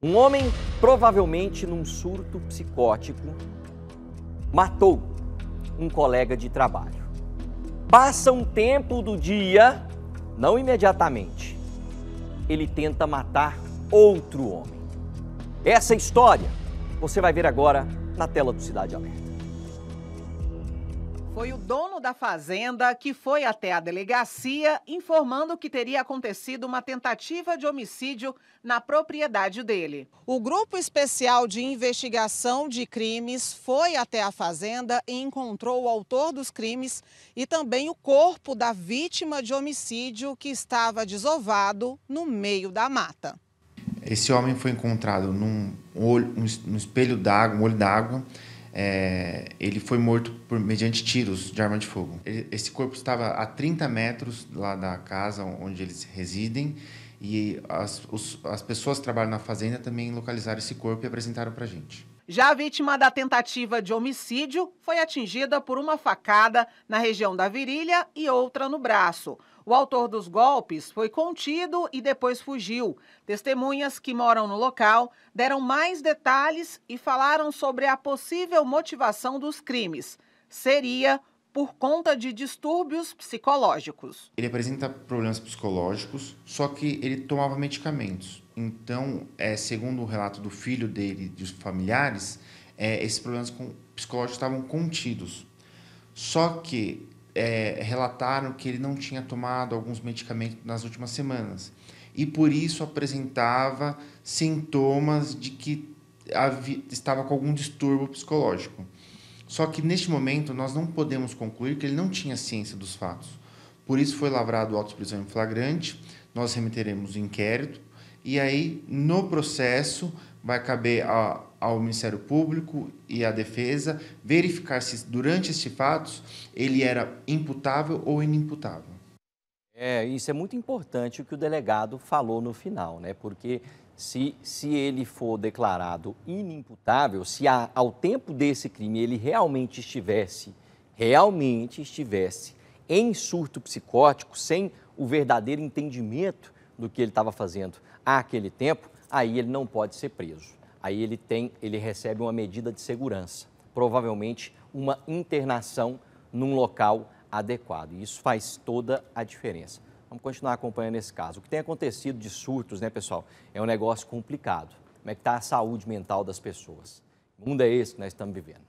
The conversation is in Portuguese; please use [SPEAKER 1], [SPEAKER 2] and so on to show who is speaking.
[SPEAKER 1] Um homem, provavelmente num surto psicótico, matou um colega de trabalho. Passa um tempo do dia, não imediatamente, ele tenta matar outro homem. Essa história você vai ver agora na tela do Cidade Alerta.
[SPEAKER 2] Foi o dono da fazenda que foi até a delegacia informando que teria acontecido uma tentativa de homicídio na propriedade dele. O Grupo Especial de Investigação de Crimes foi até a fazenda e encontrou o autor dos crimes e também o corpo da vítima de homicídio que estava desovado no meio da mata.
[SPEAKER 3] Esse homem foi encontrado num olho, um espelho d'água, um olho d'água é, ele foi morto por, mediante tiros de arma de fogo. Ele, esse corpo estava a 30 metros lá da casa onde eles residem e as, os, as pessoas que trabalham na fazenda também localizaram esse corpo e apresentaram para gente.
[SPEAKER 2] Já a vítima da tentativa de homicídio foi atingida por uma facada na região da virilha e outra no braço. O autor dos golpes foi contido e depois fugiu. Testemunhas que moram no local deram mais detalhes e falaram sobre a possível motivação dos crimes. Seria por conta de distúrbios psicológicos.
[SPEAKER 3] Ele apresenta problemas psicológicos, só que ele tomava medicamentos. Então, é, segundo o relato do filho dele e dos familiares, é, esses problemas psicológicos estavam contidos. Só que é, relataram que ele não tinha tomado alguns medicamentos nas últimas semanas e por isso apresentava sintomas de que havia, estava com algum distúrbio psicológico. Só que neste momento nós não podemos concluir que ele não tinha ciência dos fatos. Por isso foi lavrado auto de prisão em flagrante, nós remeteremos o inquérito e aí no processo vai caber a, ao Ministério Público e à defesa verificar se durante estes fatos ele era imputável ou inimputável.
[SPEAKER 1] É, isso é muito importante o que o delegado falou no final, né? Porque se, se ele for declarado inimputável, se ao tempo desse crime ele realmente estivesse, realmente estivesse em surto psicótico, sem o verdadeiro entendimento do que ele estava fazendo àquele tempo, aí ele não pode ser preso. Aí ele tem, ele recebe uma medida de segurança, provavelmente uma internação num local adequado. E isso faz toda a diferença. Vamos continuar acompanhando esse caso. O que tem acontecido de surtos, né, pessoal, é um negócio complicado. Como é que está a saúde mental das pessoas? O mundo é esse que nós estamos vivendo.